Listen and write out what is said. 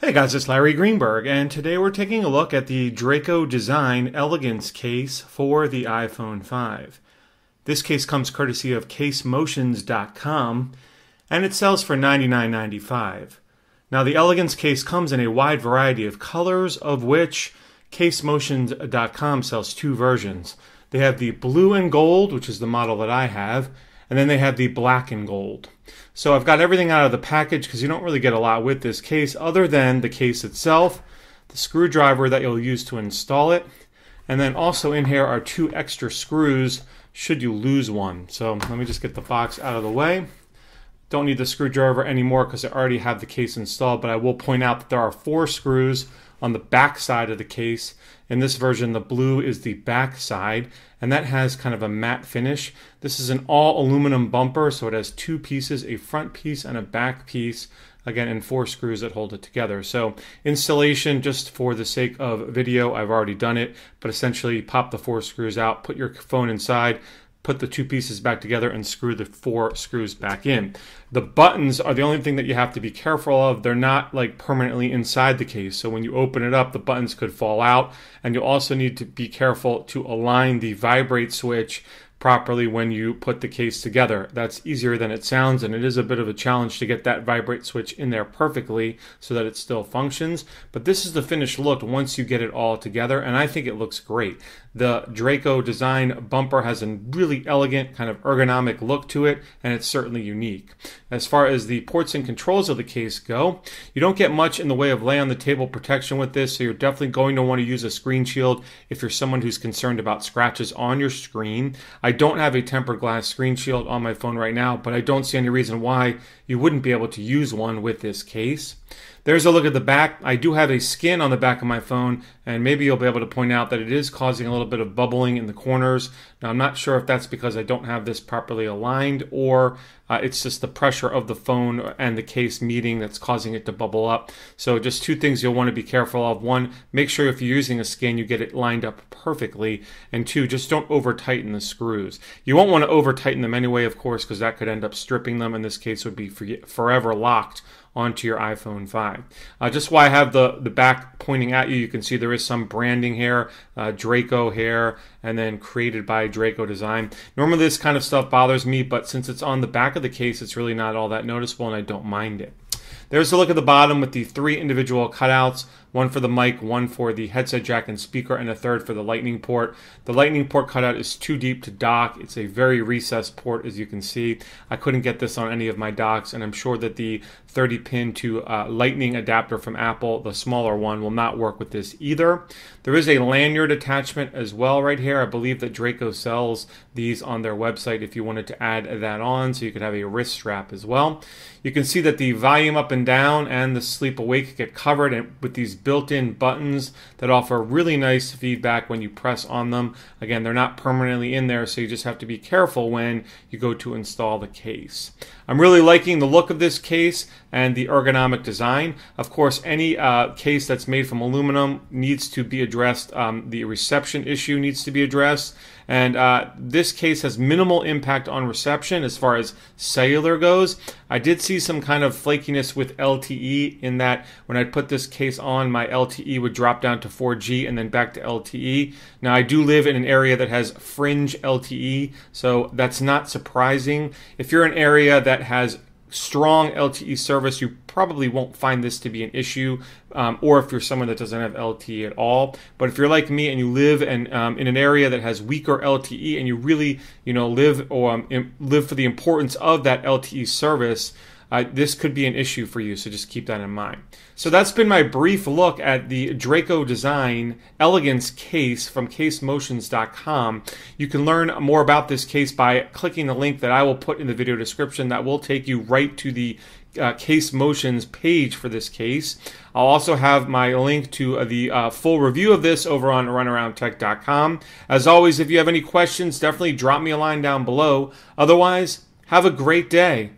Hey guys, it's Larry Greenberg, and today we're taking a look at the Draco Design Elegance case for the iPhone 5. This case comes courtesy of casemotions.com, and it sells for $99.95. Now, the Elegance case comes in a wide variety of colors, of which casemotions.com sells two versions. They have the blue and gold, which is the model that I have, and then they have the black and gold. So I've got everything out of the package because you don't really get a lot with this case other than the case itself, the screwdriver that you'll use to install it, and then also in here are two extra screws should you lose one. So let me just get the box out of the way. Don't need the screwdriver anymore because I already have the case installed, but I will point out that there are four screws on the back side of the case. In this version, the blue is the back side, and that has kind of a matte finish. This is an all aluminum bumper, so it has two pieces, a front piece and a back piece, again, and four screws that hold it together. So installation, just for the sake of video, I've already done it, but essentially pop the four screws out, put your phone inside, put the two pieces back together and screw the four screws back in. The buttons are the only thing that you have to be careful of. They're not like permanently inside the case. So when you open it up, the buttons could fall out. And you also need to be careful to align the vibrate switch properly when you put the case together. That's easier than it sounds, and it is a bit of a challenge to get that vibrate switch in there perfectly so that it still functions. But this is the finished look once you get it all together, and I think it looks great. The Draco design bumper has a really elegant, kind of ergonomic look to it, and it's certainly unique. As far as the ports and controls of the case go, you don't get much in the way of lay on the table protection with this, so you're definitely going to want to use a screen shield if you're someone who's concerned about scratches on your screen. I don't have a tempered glass screen shield on my phone right now, but I don't see any reason why you wouldn't be able to use one with this case. There's a look at the back. I do have a skin on the back of my phone, and maybe you'll be able to point out that it is causing a little bit of bubbling in the corners. Now, I'm not sure if that's because I don't have this properly aligned or uh, it's just the pressure of the phone and the case meeting that's causing it to bubble up. So, just two things you'll want to be careful of. One, make sure if you're using a skin, you get it lined up perfectly. And two, just don't over tighten the screws. You won't want to over tighten them anyway, of course, because that could end up stripping them. In this case, would be forever locked onto your iPhone 5. Uh, just why I have the, the back pointing at you, you can see there is some branding here, uh, Draco hair, and then created by Draco Design. Normally this kind of stuff bothers me, but since it's on the back of the case, it's really not all that noticeable and I don't mind it. There's a look at the bottom with the three individual cutouts one for the mic, one for the headset jack and speaker, and a third for the lightning port. The lightning port cutout is too deep to dock. It's a very recessed port, as you can see. I couldn't get this on any of my docks, and I'm sure that the 30 pin to uh, lightning adapter from Apple, the smaller one, will not work with this either. There is a lanyard attachment as well right here. I believe that Draco sells these on their website if you wanted to add that on, so you could have a wrist strap as well. You can see that the volume up and and down and the sleep awake get covered with these built-in buttons that offer really nice feedback when you press on them. Again, they're not permanently in there, so you just have to be careful when you go to install the case. I'm really liking the look of this case and the ergonomic design. Of course, any uh, case that's made from aluminum needs to be addressed. Um, the reception issue needs to be addressed. And uh, this case has minimal impact on reception as far as cellular goes. I did see some kind of flakiness with with LTE in that when I put this case on, my LTE would drop down to 4G and then back to LTE. Now, I do live in an area that has fringe LTE, so that's not surprising. If you're an area that has strong LTE service, you probably won't find this to be an issue, um, or if you're someone that doesn't have LTE at all. But if you're like me and you live um, in an area that has weaker LTE, and you really you know live or um, live for the importance of that LTE service uh, this could be an issue for you, so just keep that in mind. So that's been my brief look at the Draco Design Elegance case from casemotions.com. You can learn more about this case by clicking the link that I will put in the video description that will take you right to the uh, case motions page for this case. I'll also have my link to uh, the uh, full review of this over on runaroundtech.com. As always, if you have any questions, definitely drop me a line down below. Otherwise, have a great day.